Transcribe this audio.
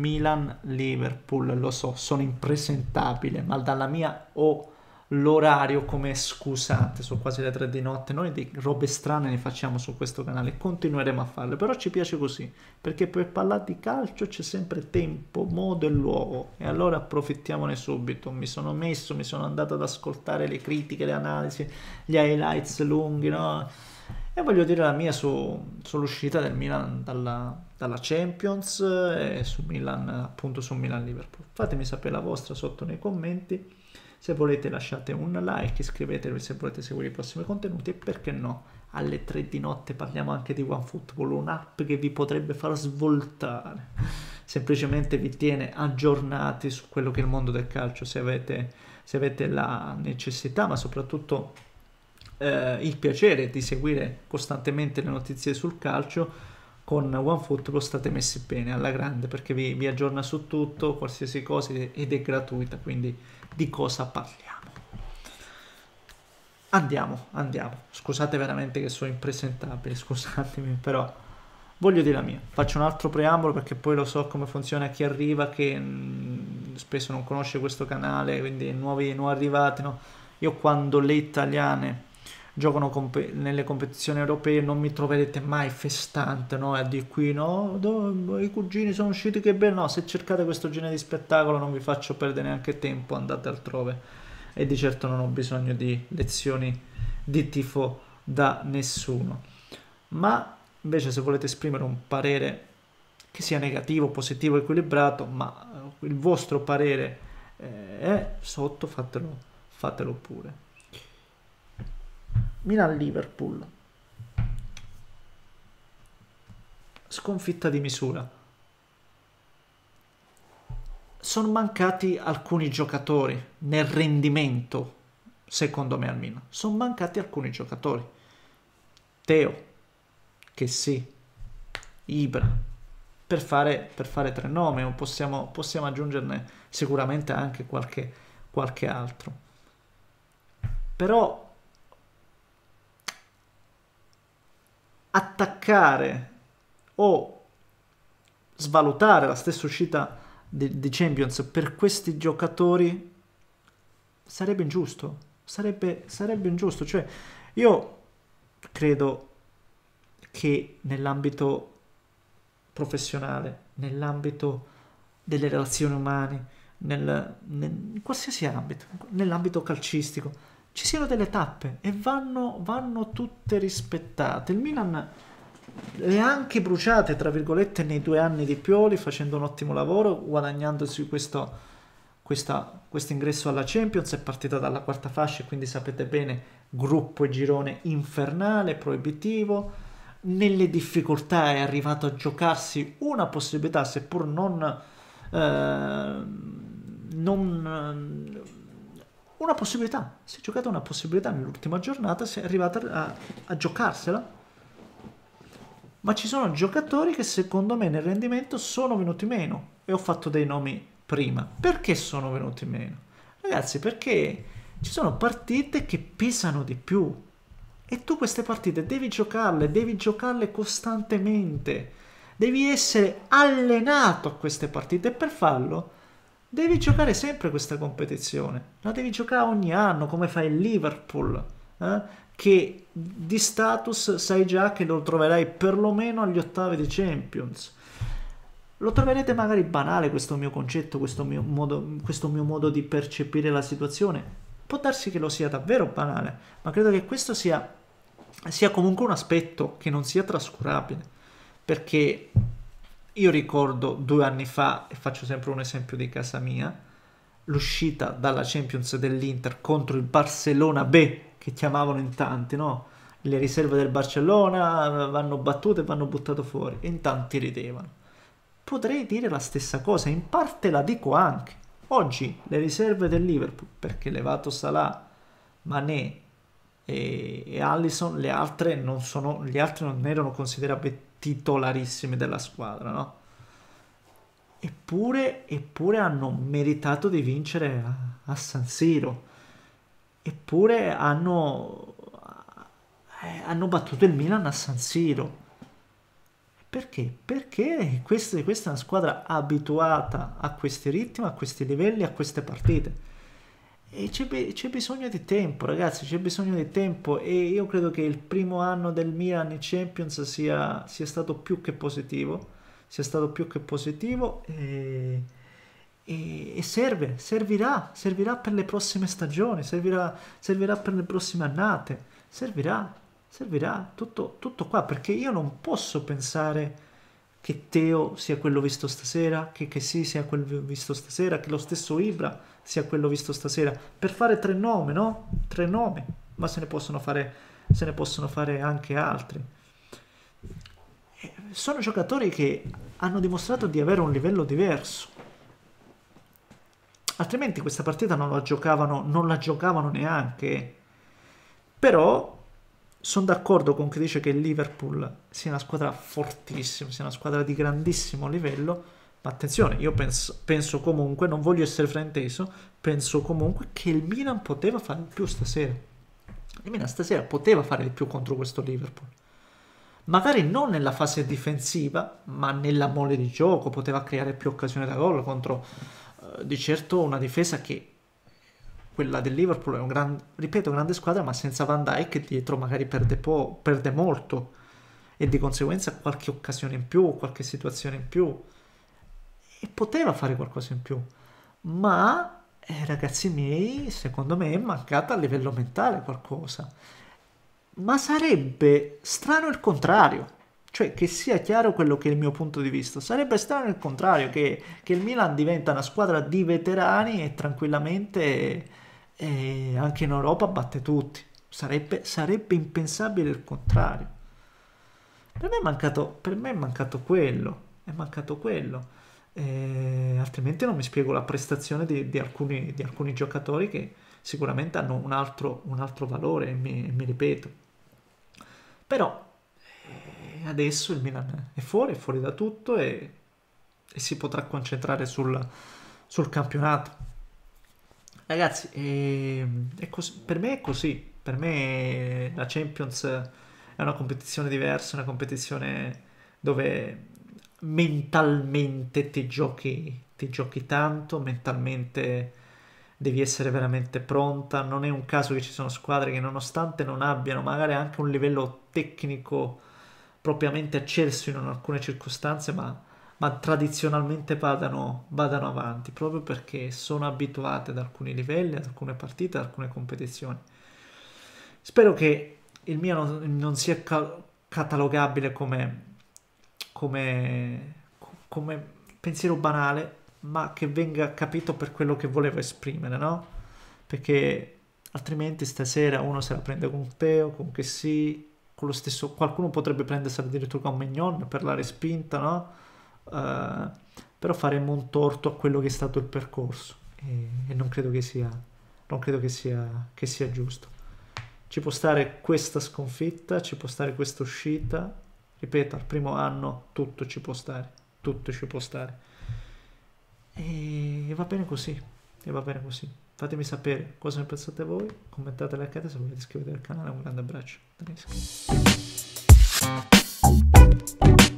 Milan, Liverpool, lo so, sono impresentabile, ma dalla mia ho l'orario come scusate, sono quasi le 3 di notte, noi di robe strane ne facciamo su questo canale, continueremo a farle, però ci piace così, perché per parlare di calcio c'è sempre tempo, modo e luogo, e allora approfittiamone subito, mi sono messo, mi sono andato ad ascoltare le critiche, le analisi, gli highlights lunghi, no? E voglio dire la mia su, sull'uscita del Milan dalla dalla Champions eh, e su Milan, appunto su Milan-Liverpool. Fatemi sapere la vostra sotto nei commenti. Se volete lasciate un like, iscrivetevi se volete seguire i prossimi contenuti e perché no, alle 3 di notte parliamo anche di OneFootball, un'app che vi potrebbe far svoltare. Semplicemente vi tiene aggiornati su quello che è il mondo del calcio, se avete, se avete la necessità, ma soprattutto eh, il piacere di seguire costantemente le notizie sul calcio con OneFoot lo state messi bene alla grande perché vi, vi aggiorna su tutto, qualsiasi cosa ed è gratuita, quindi di cosa parliamo? Andiamo, andiamo. Scusate veramente che sono impresentabile, scusatemi, però voglio dire la mia. Faccio un altro preambolo perché poi lo so come funziona chi arriva, che mh, mm, spesso non conosce questo canale, quindi nuovi non arrivati, no? Io quando le italiane giocano comp- nelle competizioni europee non mi troverete mai festante no? a dire qui no do, i cugini sono usciti che bene no se cercate questo genere di spettacolo non vi faccio perdere neanche tempo andate altrove e di certo non ho bisogno di lezioni di tifo da nessuno ma invece se volete esprimere un parere che sia negativo positivo equilibrato ma eh, il vostro parere eh, è sotto fatelo fatelo pure Milan-Liverpool. Sconfitta di misura. Sono mancati alcuni giocatori nel rendimento, secondo me almeno. Sono mancati alcuni giocatori. Teo, che sì, Ibra. Per fare, per fare tre nomi, possiamo, possiamo aggiungerne sicuramente anche qualche, qualche altro. Però attaccare o svalutare la stessa uscita di, di Champions per questi giocatori sarebbe ingiusto, sarebbe, sarebbe ingiusto, cioè io credo che nell'ambito professionale, nell'ambito delle relazioni umane, nel, nel in qualsiasi ambito, nell'ambito calcistico, ci siano delle tappe e vanno, vanno tutte rispettate. Il Milan le ha anche bruciate, tra virgolette, nei due anni di Pioli, facendo un ottimo lavoro, guadagnandosi questo, questa, questo ingresso alla Champions, è partita dalla quarta fascia, quindi sapete bene, gruppo e girone infernale, proibitivo, nelle difficoltà è arrivato a giocarsi una possibilità, seppur non... Eh, non una possibilità. Si è giocata una possibilità nell'ultima giornata, si è arrivata a, a giocarsela. Ma ci sono giocatori che secondo me nel rendimento sono venuti meno. E ho fatto dei nomi prima. Perché sono venuti meno? Ragazzi, perché ci sono partite che pesano di più. E tu queste partite devi giocarle, devi giocarle costantemente. Devi essere allenato a queste partite e per farlo Devi giocare sempre questa competizione, la devi giocare ogni anno come fa il Liverpool, eh? che di status sai già che lo troverai perlomeno agli ottavi di Champions. Lo troverete magari banale questo mio concetto, questo mio, modo, questo mio modo di percepire la situazione. Può darsi che lo sia davvero banale, ma credo che questo sia, sia comunque un aspetto che non sia trascurabile, perché io ricordo due anni fa, e faccio sempre un esempio di casa mia, l'uscita dalla Champions dell'Inter contro il Barcellona B, che chiamavano in tanti, no? Le riserve del Barcellona eh, vanno battute e vanno buttate fuori, e in tanti ridevano. Potrei dire la stessa cosa, in parte la dico anche. Oggi le riserve del Liverpool, perché levato Salah, Mané, e, e Allison, le altre non, sono, le altre non erano considerate titolarissime della squadra, no? Eppure, eppure hanno meritato di vincere a, a San Siro, eppure hanno, eh, hanno battuto il Milan a San Siro. Perché? Perché questa, questa è una squadra abituata a questi ritmi, a questi livelli, a queste partite. E c'è, be- c'è, bisogno di tempo, ragazzi, c'è bisogno di tempo e io credo che il primo anno del Milan in Champions sia, sia stato più che positivo, sia stato più che positivo e, e, e serve, servirà, servirà per le prossime stagioni, servirà, servirà per le prossime annate, servirà, servirà tutto, tutto qua perché io non posso pensare che Teo sia quello visto stasera, che Kessi sia quello visto stasera, che lo stesso Ibra sia quello visto stasera, per fare tre nomi, no? Tre nomi, ma se ne possono fare, se ne possono fare anche altri. Eh, sono giocatori che hanno dimostrato di avere un livello diverso. Altrimenti questa partita non la giocavano, non la giocavano neanche. Però sono d'accordo con chi dice che il Liverpool sia una squadra fortissima, sia una squadra di grandissimo livello, ma attenzione, io penso, penso comunque, non voglio essere frainteso, penso comunque che il Milan poteva fare di più stasera. Il Milan stasera poteva fare di più contro questo Liverpool. Magari non nella fase difensiva, ma nella mole di gioco, poteva creare più occasioni da gol contro eh, di certo una difesa che quella del Liverpool è un gran, ripeto, grande squadra, ma senza Van Dyke dietro magari perde, po- perde molto e di conseguenza qualche occasione in più, qualche situazione in più. E poteva fare qualcosa in più, ma eh, ragazzi miei, secondo me è mancata a livello mentale qualcosa. Ma sarebbe strano il contrario. Cioè, che sia chiaro quello che è il mio punto di vista. Sarebbe strano il contrario, che, che il Milan diventa una squadra di veterani e tranquillamente eh, anche in Europa batte tutti. Sarebbe, sarebbe impensabile il contrario. Per me è mancato, per me è mancato quello. È mancato quello. Eh, altrimenti non mi spiego la prestazione di, di, alcuni, di alcuni, giocatori che sicuramente hanno un altro, un altro valore, mi, mi, ripeto. Però eh, adesso il Milan è fuori, è fuori da tutto e, e si potrà concentrare sul, sul campionato. Ragazzi, ehm, è, è così, per me è così. Per me eh, la Champions è una competizione diversa, una competizione dove mentalmente ti giochi, ti giochi tanto, mentalmente devi essere veramente pronta. Non è un caso che ci sono squadre che nonostante non abbiano magari anche un livello tecnico propriamente accesso in alcune circostanze, ma ma tradizionalmente vadano, vadano avanti proprio perché sono abituate ad alcuni livelli, ad alcune partite, ad alcune competizioni. Spero che il mio non, non sia ca- catalogabile come, come, come, pensiero banale, ma che venga capito per quello che volevo esprimere, no? Perché altrimenti stasera uno se la prende con Teo, con che sì, con lo stesso, qualcuno potrebbe prendersela addirittura con Mignon per la respinta, no? eh, però faremmo un torto a quello che è stato il percorso e, e non credo che sia, non credo che sia, che sia giusto. Ci può stare questa sconfitta, ci può stare questa uscita, ripeto, al primo anno tutto ci può stare, tutto ci può stare. E va bene così, e va bene così. Fatemi sapere cosa ne pensate voi, commentate, la like se volete iscrivetevi al canale, un grande abbraccio.